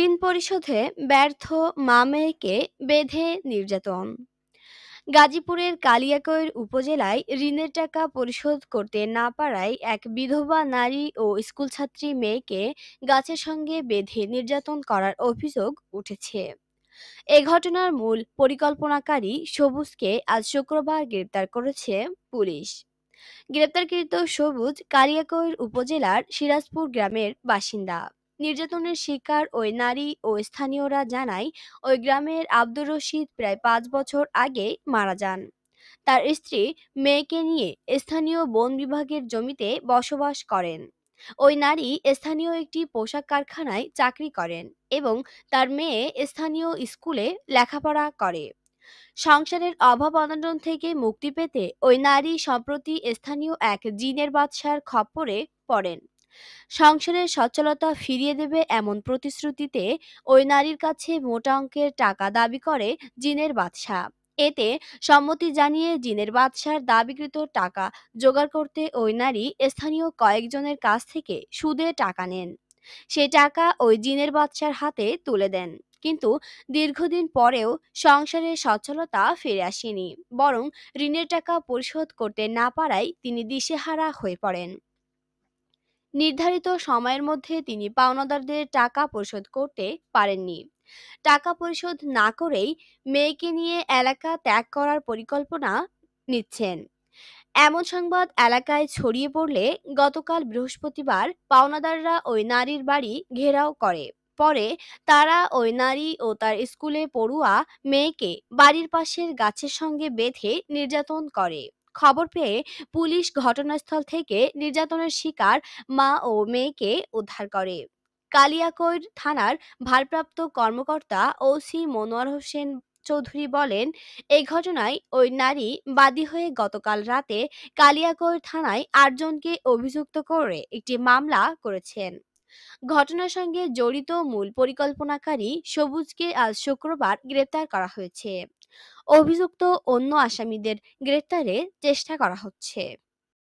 ঋণ পরিশোধে ব্যর্থ মা মেয়েকে বেঁধে নির্যাতন গাজীপুরের কালিয়াকৈর উপজেলায় ঋণের টাকা পরিশোধ করতে না পারায় এক বিধবা নারী ও স্কুলছাত্রী মেয়েকে গাছের সঙ্গে বেঁধে নির্যাতন করার অভিযোগ উঠেছে এ ঘটনার মূল পরিকল্পনাকারী সবুজকে আজ শুক্রবার গ্রেপ্তার করেছে পুলিশ গ্রেপ্তারকৃত সবুজ কালিয়াকৈর উপজেলার সিরাজপুর গ্রামের বাসিন্দা নির্যাতনের শিকার ওই নারী ও স্থানীয়রা জানায় ওই গ্রামের আব্দুর রশিদ প্রায় পাঁচ বছর আগে মারা যান তার স্ত্রী মেয়েকে নিয়ে স্থানীয় বন বিভাগের জমিতে বসবাস করেন ওই নারী স্থানীয় একটি পোশাক কারখানায় চাকরি করেন এবং তার মেয়ে স্থানীয় স্কুলে লেখাপড়া করে সংসারের অভাব অনটন থেকে মুক্তি পেতে ওই নারী সম্প্রতি স্থানীয় এক জিনের বাদশার খপ্পরে পড়েন সংসারের সচ্ছলতা ফিরিয়ে দেবে এমন প্রতিশ্রুতিতে ওই নারীর কাছে মোটা অঙ্কের টাকা দাবি করে জিনের বাদশাহ এতে সম্মতি জানিয়ে জিনের বাদশার দাবিকৃত টাকা জোগাড় করতে ওই নারী স্থানীয় কয়েকজনের কাছ থেকে সুদে টাকা নেন সে টাকা ওই জিনের বাদশার হাতে তুলে দেন কিন্তু দীর্ঘদিন পরেও সংসারের সচ্ছলতা ফিরে আসেনি বরং ঋণের টাকা পরিশোধ করতে না পারায় তিনি দিশেহারা হয়ে পড়েন নির্ধারিত সময়ের মধ্যে তিনি পাওনাদারদের টাকা পরিশোধ করতে পারেননি টাকা পরিশোধ না করেই মেয়েকে নিয়ে এলাকা ত্যাগ করার পরিকল্পনা নিচ্ছেন এমন সংবাদ এলাকায় ছড়িয়ে পড়লে গতকাল বৃহস্পতিবার পাওনাদাররা ওই নারীর বাড়ি ঘেরাও করে পরে তারা ওই নারী ও তার স্কুলে পড়ুয়া মেয়েকে বাড়ির পাশের গাছের সঙ্গে বেঁধে নির্যাতন করে খবর পেয়ে পুলিশ ঘটনাস্থল থেকে নির্যাতনের শিকার মা ও মেয়েকে উদ্ধার করে কালিয়াকৈর থানার ভারপ্রাপ্ত কর্মকর্তা ওসি মনোয়ার হোসেন চৌধুরী বলেন এই ঘটনায় ওই নারী বাদী হয়ে গতকাল রাতে কালিয়াকৈর থানায় আটজনকে অভিযুক্ত করে একটি মামলা করেছেন ঘটনার সঙ্গে জড়িত মূল পরিকল্পনাকারী সবুজকে আজ শুক্রবার গ্রেপ্তার করা হয়েছে অভিযুক্ত অন্য আসামিদের গ্রেপ্তারে চেষ্টা করা হচ্ছে